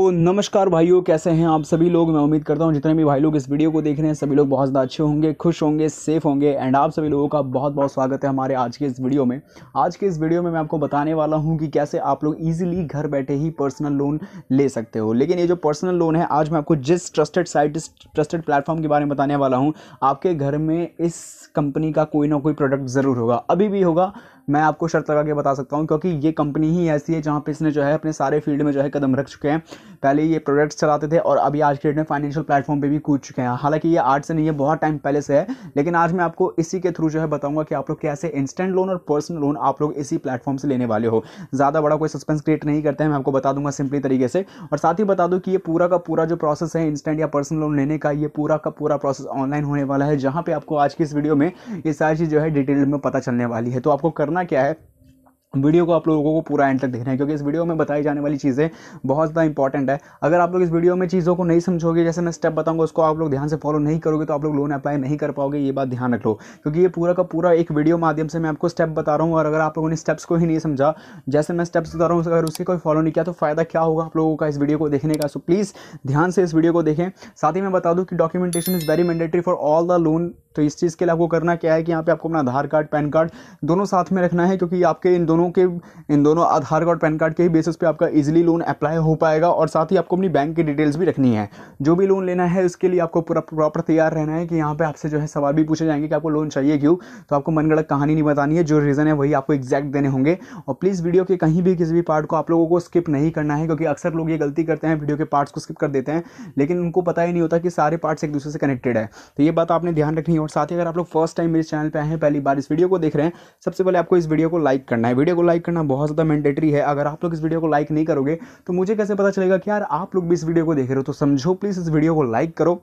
तो नमस्कार भाइयों कैसे हैं आप सभी लोग मैं उम्मीद करता हूँ जितने भी भाई लोग इस वीडियो को देख रहे हैं सभी लोग बहुत ज़्यादा अच्छे होंगे खुश होंगे सेफ होंगे एंड आप सभी लोगों का बहुत बहुत स्वागत है हमारे आज के इस वीडियो में आज के इस वीडियो में मैं आपको बताने वाला हूँ कि कैसे आप लोग ईजिली घर बैठे ही पर्सनल लोन ले सकते हो लेकिन ये जो पर्सनल लोन है आज मैं आपको जिस ट्रस्टेड साइट ट्रस्टेड प्लेटफॉर्म के बारे में बताने वाला हूँ आपके घर में इस कंपनी का कोई ना कोई प्रोडक्ट ज़रूर होगा अभी भी होगा मैं आपको शर्त लगा के बता सकता हूँ क्योंकि ये कंपनी ही ऐसी है जहाँ पर इसने जो है अपने सारे फील्ड में जो है कदम रख चुके हैं पहले ये प्रोडक्ट्स चलाते थे और अभी आज के डेट में फाइनेंशियल प्लेटफॉर्म पर भी कूद चुके हैं हालांकि ये आज से नहीं है बहुत टाइम पहले से है लेकिन आज मैं आपको इसी के थ्रू जो है बताऊँगा कि आप लोग कैसे इंस्टेंट लोन और पर्सनल लोन आप लोग इसी प्लेटफॉर्म से लेने वाले हो ज़्यादा बड़ा कोई सस्पेंस क्रिएट नहीं करते हैं मैं आपको बता दूंगा सिंपली तरीके से और साथ ही बता दूँ कि ये पूरा का पूरा जो प्रोसेस है इंस्टेंट या पर्सनल लोन लेने का ये पूरा का पूरा प्रोसेस ऑनलाइन होने वाला है जहाँ पर आपको आज की इस वीडियो में ये सारी चीज़ जो है डिटेल में पता चलने वाली है तो आपको कर करना क्या है वीडियो को आप लोगों को पूरा एंड तक देखना है क्योंकि इस वीडियो में बताई जाने वाली चीज़ें बहुत ज़्यादा इंपॉर्टेंट है अगर आप लोग इस वीडियो में चीज़ों को नहीं समझोगे जैसे मैं स्टेप बताऊंगा उसको आप लोग ध्यान से फॉलो नहीं करोगे तो आप लोग लोन अप्लाई नहीं कर पाओगे ये बात ध्यान रख लो क्योंकि ये पूरा का पूरा एक वीडियो माध्यम से मैं आपको स्टेप बता रहा हूँ और अगर आप लोगों ने स्टेप्स को ही नहीं समझा जैसे मैं स्टेप्स बता रहा हूँ अगर उससे कोई फॉलो नहीं किया तो फ़ायदा क्या होगा आप लोगों का इस वीडियो को देखने का सो प्लीज़ ध्यान से इस वीडियो को देखें साथ ही मैं बता दूँ कि documentation is very mandatory for all the loan तो इस चीज़ के लिए आपको करना क्या है कि यहाँ पे आपको अपना आधार कार्ड पैन कार्ड दोनों साथ में रखना है क्योंकि आपके इन दोनों के इन दोनों आधार कार्ड पैन कार्ड के ही बेसिस पे आपका इजीली लोन अप्लाई हो पाएगा और साथ ही आपको अपनी बैंक की डिटेल्स भी रखनी है जो भी लोन लेना है उसके लिए आपको पूरा प्रॉपर तैयार रहना है कि यहाँ पर आपसे जो है सवाल भी पूछे जाएंगे कि आपको लोन चाहिए क्यों तो आपको मनगढ़ कहानी नहीं बतानी है जो रीज़न है वही आपको एग्जैक्ट देने होंगे और प्लीज़ वीडियो के कहीं भी किसी भी पार्ट को आप लोगों को स्किप नहीं करना है क्योंकि अक्सर लोग ये गलती करते हैं वीडियो के पार्ट्स को स्किप कर देते हैं लेकिन उनको पता ही नहीं होता कि सारे पार्ट्स एक दूसरे से कनेक्टेड है तो ये बात आपने ध्यान रखनी और साथ ही अगर आप लोग फर्स्ट टाइम मेरे चैनल पे आए हैं पहली बार इस वीडियो को देख रहे हैं सबसे पहले आपको इस वीडियो को लाइक करना है वीडियो को लाइक करना बहुत ज़्यादा मैंडेटरी है अगर आप लोग इस वीडियो को लाइक नहीं करोगे तो मुझे कैसे पता चलेगा कि यार आप लोग भी इस वीडियो को देख रहे हो तो समझो प्लीज़ इस वीडियो को लाइक करो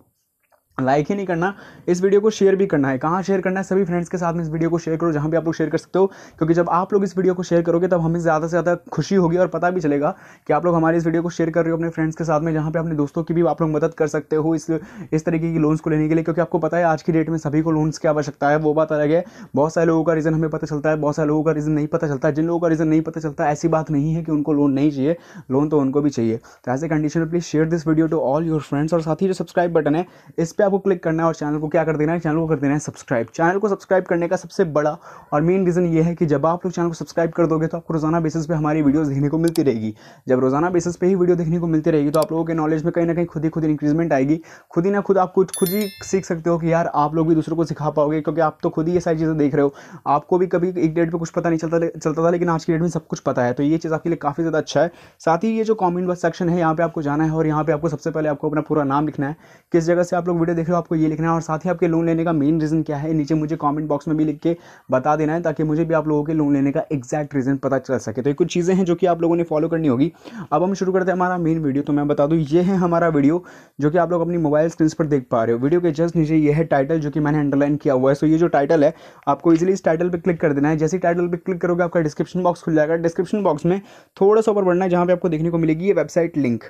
लाइक ही नहीं करना इस वीडियो को शेयर भी करना है कहाँ शेयर करना है सभी फ्रेंड्स के साथ में इस वीडियो को शेयर करो जहाँ भी आप लोग शेयर कर सकते हो क्योंकि जब आप लोग इस वीडियो को शेयर करोगे तब हमें ज़्यादा से ज़्यादा खुशी होगी और पता भी चलेगा कि आप लोग हमारे इस वीडियो को शेयर कर रहे हो अपने फ्रेंड्स के साथ में जहाँ पे अपने दोस्तों की भी आप लोग मदद कर सकते हो इस इस तरीके की लोन्स को लेने के लिए क्योंकि आपको पता है आज की डेट में सभी को लोन्स की आवश्यकता है वो बात अलग है बहुत सारे लोगों का रीज़न हमें पता चलता है बहुत सारे लोगों का रीज़न नहीं पता चलता जिन लोगों का रीज़न नहीं पता चलता ऐसी बात नहीं है कि उनको लोन नहीं चाहिए लोन तो उनको भी चाहिए तो as a condition please share this video to all your friends और साथ ही जो सब्सक्राइब बटन है इस पर आपको क्लिक करना है और चैनल को क्या कर देना है चैनल को कर देना है सब्सक्राइब चैनल को सब्सक्राइब करने का सबसे बड़ा और मेन रीज़न ये है कि जब आप लोग चैनल को सब्सक्राइब कर दोगे तो आपको रोज़ाना बेसिस पे हमारी वीडियोस देखने को मिलती रहेगी जब रोज़ाना बेसिस पे ही वीडियो देखने को मिलती रहेगी तो आप लोगों के नॉलेज में कहीं ना कहीं खुद ही खुद इंक्रीजमेंट आएगी खुद ही ना खुद आप कुछ खुद ही सीख सकते हो कि यार आप लोग भी दूसरों को सिखा पाओगे क्योंकि आप तो खुद ही ये सारी चीज़ें देख रहे हो आपको भी कभी एक डेट पर कुछ पता नहीं चलता चलता था लेकिन आज की डेट में सब कुछ पता है तो ये चीज़ आपके लिए काफ़ी ज़्यादा अच्छा है साथ ही ये जो कॉमेंट सेक्शन है यहाँ पर आपको जाना है और यहाँ पर आपको सबसे पहले आपको अपना पूरा नाम लिखना है किस जगह से आप लोग वीडियो देख रहे हो आपको ये लिखना है और साथ ही आपके लोन लेने का मेन रीज़न क्या है नीचे मुझे कमेंट बॉक्स में भी लिख के बता देना है ताकि मुझे भी आप लोगों के लोन लेने का एग्जैक्ट रीज़न पता चल सके तो ये कुछ चीज़ें हैं जो कि आप लोगों ने फॉलो करनी होगी अब हम शुरू करते हैं हमारा मेन वीडियो तो मैं बता दूँ ये है हमारा वीडियो जो कि आप लोग अपनी मोबाइल स्क्रीन पर देख पा रहे हो वीडियो के जस्ट नीचे ये है टाइटल जो कि मैंने अंडरलाइन किया हुआ है सो ये जो टाइटल है आपको इजिली इस टाइटल पर क्लिक कर देना है जैसे टाइटल पर क्लिक करोगे आपका डिस्क्रिप्शन बॉक्स खुल जाएगा डिस्क्रिप्शन बॉक्स में थोड़ा सा ऊपर बढ़ना है जहाँ पर आपको देखने को मिलेगी ये वेबसाइट लिंक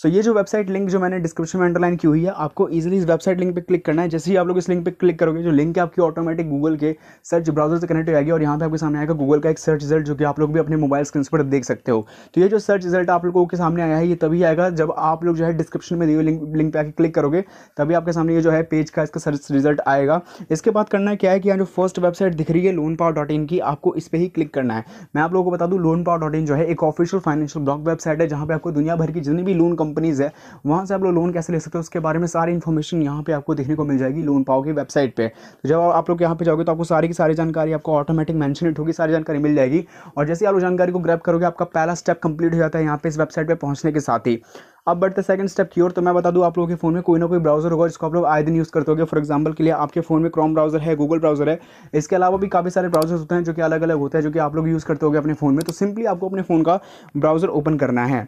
सो so, ये जो वेबसाइट लिंक जो मैंने डिस्क्रिप्शन में अंडरलाइन की हुई है आपको इजीली इस वेबसाइट लिंक पे क्लिक करना है जैसे ही आप लोग इस लिंक पे क्लिक करोगे जो लिंक है आपकी ऑटोमेटिक गूगल के सर्च ब्राउजर से कनेक्ट हो जाएगी और यहाँ पे आपके सामने आएगा गूगल का एक सर्च रिजल्ट जो कि आप लोग भी अपने मोबाइल स्क्रीन पर देख सकते हो तो ये जो सर्च रिजल्ट आप लोगों के सामने आया है ये तभी आएगा जब आप लोग जो है डिस्क्रिप्शन में दिए लिंक लिंक पर आकर क्लिक करोगे तभी आपके सामने ये जो है पेज का इसका सर्च रिजल्ट आएगा इसके बाद करना क्या है कि यहाँ जो फर्स्ट वेबसाइट दिख रही है लोन पावर डॉट इन की आपको इस पर ही क्लिक करना है मैं आप लोगों को बता दूँ लोन पावर डॉट इन जो है एक ऑफिशियल फाइनेंशियल ब्लॉक वेबसाइट है जहाँ पर आपको दुनिया भर की जितनी भी लोन कंपनीज़ है वहाँ से आप लोग लोन कैसे ले सकते हो उसके बारे में सारी इन्फॉर्मेशन यहाँ पे आपको देखने को मिल जाएगी लोन पाओ की वेबसाइट पर तो जब आप लोग यहाँ पे जाओगे तो आपको सारी की सारी जानकारी आपको ऑटोमेटिक मैंशन होगी सारी जानकारी मिल जाएगी और जैसे आप लोग जानकारी को ग्रैप करोगे आपका पहला स्टेप कंप्लीट हो जाता है यहाँ पे इस वेबसाइट पर पहुँचने के साथ ही अब बढ़ते सेकंड स्टेप की ओर तो मैं बता दूं आप लोगों के फ़ोन में कोई ना कोई ब्राउजर होगा जिसको आप लोग आए दिन यूज़ करते होगे फॉर एग्जांपल के लिए आपके फ़ोन में क्रोम ब्राउजर है गूगल ब्राउजर है इसके अलावा भी काफ़ी सारे ब्राउजर होते हैं जो कि अलग अलग होते हैं जो कि आप लोग यूज़ करते होगे अपने फ़ोन में तो सिंपली आपको अपने फ़ोन का ब्राउजर ओपन करना है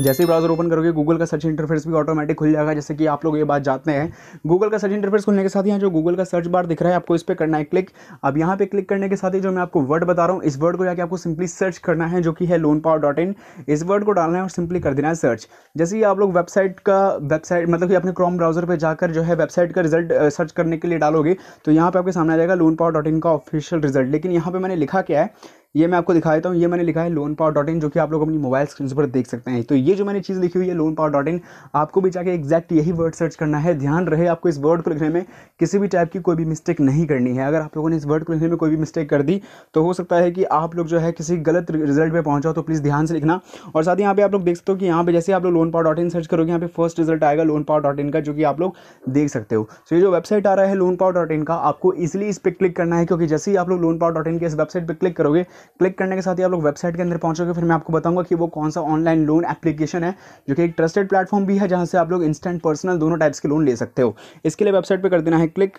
जैसे ही ब्राउज़र ओपन करोगे गूगल का सर्च इंटरफेस भी ऑटोमेटिक खुल जाएगा जैसे कि आप लोग ये बात जानते हैं गूगल का सर्च इंटरफेस खुलने के साथ यहाँ जो गूगल का सर्च बार दिख रहा है आपको इस पर करना है क्लिक अब यहाँ पे क्लिक करने के साथ ही जो मैं आपको वर्ड बता रहा हूँ इस वर्ड को जाकर आपको सिंपली सर्च करना है जो कि है लोन पावर डॉट इन इस वर्ड को डालना है और सिंपली कर देना है सर्च जैसे ही आप लोग वेबसाइट का वेबसाइट मतलब कि अपने क्रॉम ब्राउज़र पर जाकर जो है वेबसाइट का रिजल्ट सर्च करने के लिए डालोगे तो यहाँ पर आपके सामने आ जाएगा लोन पावर डॉट इन का ऑफिशियल रिजल्ट लेकिन यहाँ पर मैंने लिखा क्या है ये मैं आपको दिखा देता हूँ ये मैंने लिखा है लोन पावर डॉट इन जो कि आप लोग अपनी मोबाइल स्क्रीन पर देख सकते हैं तो ये जो मैंने चीज़ लिखी हुई है लोन पावर डॉट इन आपको भी जाकर एग्जैक्ट यही वर्ड सर्च करना है ध्यान रहे आपको इस वर्ड को लिखने में किसी भी टाइप की कोई भी मिस्टेक नहीं करनी है अगर आप लोगों ने इस वर्ड को लिखने में कोई भी मिस्टेक कर दी तो हो सकता है कि आप लोग जो है किसी गलत रिजल्ट पर पहुंचाओ तो प्लीज़ ध्यान से लिखना और साथ ही यहाँ पे आप लोग देख सकते हो कि यहाँ पे जैसे आप लोग loan power dot in search करोगे यहाँ पे फर्स्ट रिजल्ट आएगा लोन पावर डॉट इन का जो कि आप लोग देख सकते हो सो तो ये जो वेबसाइट आ रहा है लोन पावर डॉट इन का आपको इसलिए इस पर क्लिक करना है क्योंकि जैसे ही आप लोग लोन पावर डॉट इन के इस वेबसाइट पर क्लिक करोगे क्लिक करने के साथ ही आप लोग वेबसाइट के अंदर पहुंचोगे फिर मैं आपको बताऊंगा कि वो कौन सा ऑनलाइन लोन एप्लीकेशन है जो कि एक ट्रस्टेड प्लेटफॉर्म भी है जहाँ से आप लोग इंस्टेंट पर्सनल दोनों टाइप्स के लोन ले सकते हो इसके लिए वेबसाइट पर कर देना है क्लिक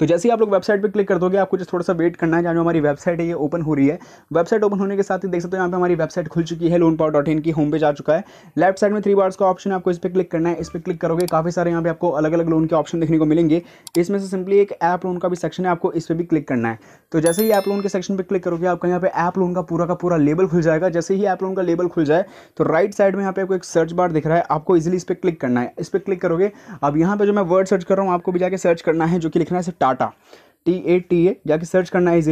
तो जैसे ही आप लोग वेबसाइट पर क्लिक कर दोगे आपको जो थोड़ा सा वेट करना है जहाँ जो हमारी वेबसाइट है ये ओपन हो रही है वेबसाइट ओपन होने के साथ ही देख सकते हो यहाँ पर हमारी वेबसाइट खुल चुकी है लोन पावर डॉट इन की होम पेज आ चुका है लेफ्ट साइड में थ्री बार्स का ऑप्शन है आपको इस पर क्लिक करना है इस पर क्लिक करोगे काफ़ी सारे यहाँ पे आपको अलग अलग लोन के ऑप्शन देखने को मिलेंगे इसमें से सिंपली एक ऐप लोन का भी सेक्शन है आपको इस पर भी क्लिक करना है तो जैसे ही ऐप लोन के सेक्शन पर क्लिक करोगे आपका यहाँ पे ऐप लोन का पूरा का पूरा लेबल खुल जाएगा जैसे ही ऐप लोन का लेबल खुल जाए तो राइट साइड में यहाँ पे आपको एक सर्च बार दिख रहा है आपको इजिली इस पर क्लिक करना है इस पर क्लिक करोगे अब यहाँ पर जो मैं वर्ड सर्च कर रहा हूँ आपको भी जाकर सर्च करना है जो कि लिखना है सिर्फ Tata T A T A जाके सर्च करना है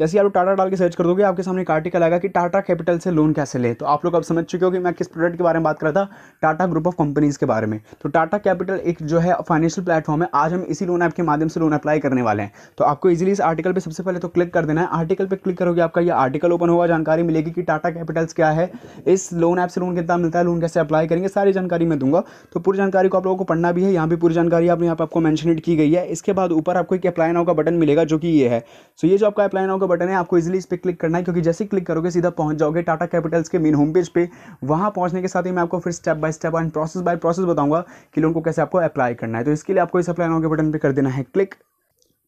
जैसे आप टाटा डाल के सर्च कर दोगे आपके सामने एक आर्टिकल आएगा कि टाटा कैपिटल से लोन कैसे ले तो आप लोग अब समझ चुके हो कि मैं किस प्रोडक्ट के बारे में बात कर रहा था टाटा ग्रुप ऑफ कंपनीज़ के बारे में तो टाटा कैपिटल एक जो है फाइनेंशियल प्लेटफॉर्म है आज हम इसी लोन ऐप के माध्यम से लोन अप्लाई करने वाले हैं तो आपको इजिली इस आर्टिकल पर सबसे पहले तो क्लिक कर देना है आर्टिकल पर क्लिक करोगे आपका ये आर्टिकल ओपन होगा जानकारी मिलेगी कि टाटा कैपिटल्स क्या है इस लोन ऐप से लोन कितना मिलता है लोन कैसे अप्लाई करेंगे सारी जानकारी मैं दूंगा तो पूरी जानकारी को आप लोगों को पढ़ना भी है यहाँ भी पूरी जानकारी आपने यहाँ पर आपको मैंशनेड की गई है इसके बाद ऊपर आपको एक अप्लाई नाउ का बटन मिलेगा जो कि ये है सो तो ये जो आपका अप्लाई नाउ का बटन है आपको इजिली इस पर क्लिक करना है क्योंकि जैसे क्लिक करोगे सीधा पहुंच जाओगे टाटा कैपिटल्स के मेन होम पेज पे वहाँ पहुंचने के साथ ही मैं आपको फिर step by step and process by process बताऊंगा कि लोन को कैसे आपको अप्लाई करना है तो इसके लिए आपको इस अपलाई नाउ के बटन पर कर देना है क्लिक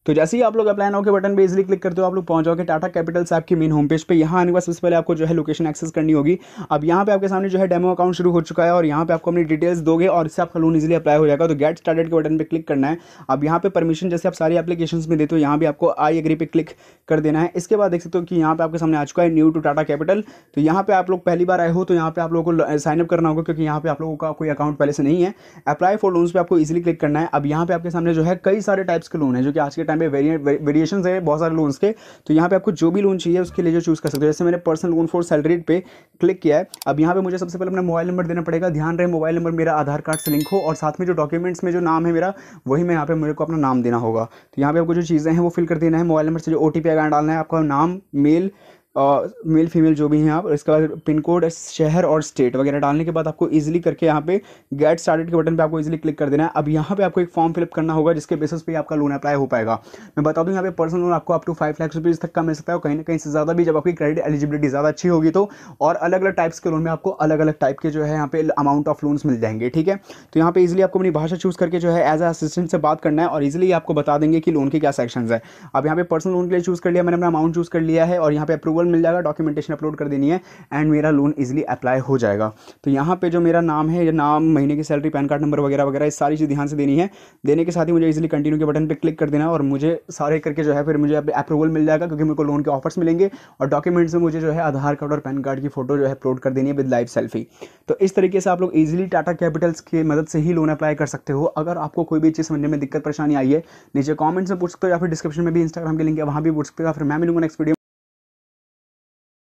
तो जैसे ही आप लोग अप्लाई नाउ के बटन पे इजिली क्लिक करते हो आप लोग पहुंच जाओगे टाटा कैपिटल से की मेन होम पेज पे यहाँ आने के बाद सबसे पहले आपको जो है लोकेशन एक्सेस करनी होगी अब यहाँ पे आपके सामने जो है डेमो अकाउंट शुरू हो चुका है और यहाँ पे आपको अपनी डिटेल्स दोगे और इससे आपका लोन इजिली अप्लाई हो जाएगा तो गेट स्टार्टेड के बटन पर क्लिक करना है अब यहाँ पे परमिशन जैसे आप सारी एप्लीकेशन में देते हो यहाँ भी आपको आई एग्री पे क्लिक कर देना है इसके बाद देख सकते हो कि यहाँ पे आपके सामने आ चुका है न्यू टू टाटा कैपिटल तो यहाँ पे आप लोग पहली बार आए हो तो यहाँ पे आप लोगों को साइनअप करना होगा क्योंकि यहाँ पे आप लोगों का कोई अकाउंट पहले से नहीं है अप्लाई फॉर लोन पर आपको इजिली क्लिक करना है अब यहाँ पर आपके सामने जो है कई सारे टाइप्स के लोन है जो कि आज के टाइम पे वेरिएशन है बहुत सारे लोन्स के तो यहाँ पे आपको जो भी लोन चाहिए उसके लिए जो चूज़ कर सकते हो जैसे मैंने पर्सनल लोन फॉर सैलरी पे क्लिक किया है अब यहाँ पे मुझे सबसे पहले अपना मोबाइल नंबर देना पड़ेगा ध्यान रहे मोबाइल नंबर मेरा आधार कार्ड से लिंक हो और साथ में जो डॉक्यूमेंट्स में जो नाम है मेरा वही मैं यहाँ पर मेरे को अपना नाम देना होगा तो यहाँ पे आपको जो चीज़ें हैं वो फिल कर देना है मोबाइल नंबर से जो ओ टी आएगा डालना है आपका नाम मेल मेल फीमेल जो भी हैं आप इसके बाद पिन कोड शहर और स्टेट वगैरह डालने के बाद आपको ईजिली करके यहाँ पे गेट स्टार्टेड के बटन पे आपको ईजिली क्लिक कर देना है अब यहाँ पे आपको एक फॉर्म फिलअप करना होगा जिसके बेसिस पे आपका लोन अप्लाई हो पाएगा मैं बता दूँ यहाँ पे पर्सनल लोन आपको up to five lakh rupees तक का मिल सकता है कहीं ना कहीं से ज़्यादा भी जब आपकी क्रेडिट एलिजिबिलिटी ज़्यादा अच्छी होगी तो और अलग अलग टाइप्स के लोन में आपको अलग अलग टाइप के जो है यहाँ पे अमाउंट ऑफ लोन्स मिल जाएंगे ठीक है तो यहाँ पे ईजिली आपको अपनी भाषा चूज़ करके जो है एज ए असिस्टेंट से बात करना है और ईजिली आपको बता देंगे कि लोन के क्या सेक्शन है अब यहाँ पे पर्सनल लोन के लिए चूज़ कर लिया मैंने अपना अमाउंट चूज़ कर लिया है और यहाँ पे अप्रूवल अप्रूवल मिल जाएगा डॉक्यूमेंटेशन अपलोड कर देनी है एंड मेरा लोन इजिली अप्लाई हो जाएगा तो यहाँ पे जो मेरा नाम है ये नाम महीने की सैलरी पैन कार्ड नंबर वगैरह वगैरह इस सारी चीज़ ध्यान से देनी है देने के साथ ही मुझे इजिली कंटिन्यू के बटन पर क्लिक कर देना और मुझे सारे करके जो है फिर मुझे अप्रूवल मिल जाएगा क्योंकि मेरे को लोन के ऑफर्स मिलेंगे और डॉक्यूमेंट्स में मुझे जो है आधार कार्ड और पैन कार्ड की फोटो जो है अपलोड कर देनी है विद लाइव सेल्फी तो इस तरीके से आप लोग इजिली टाटा कैपिटल्स की मदद से ही लोन अप्लाई कर सकते हो अगर आपको कोई भी चीज़ समझने में दिक्कत परेशानी आई है नीचे कॉमेंट्स में पूछ सकते हो या फिर डिस्क्रिप्शन में भी इंस्टाग्राम के लिंक है वहाँ भी पूछ सकते हो फिर मैं मिलूंगा नेक्स्ट वीडियो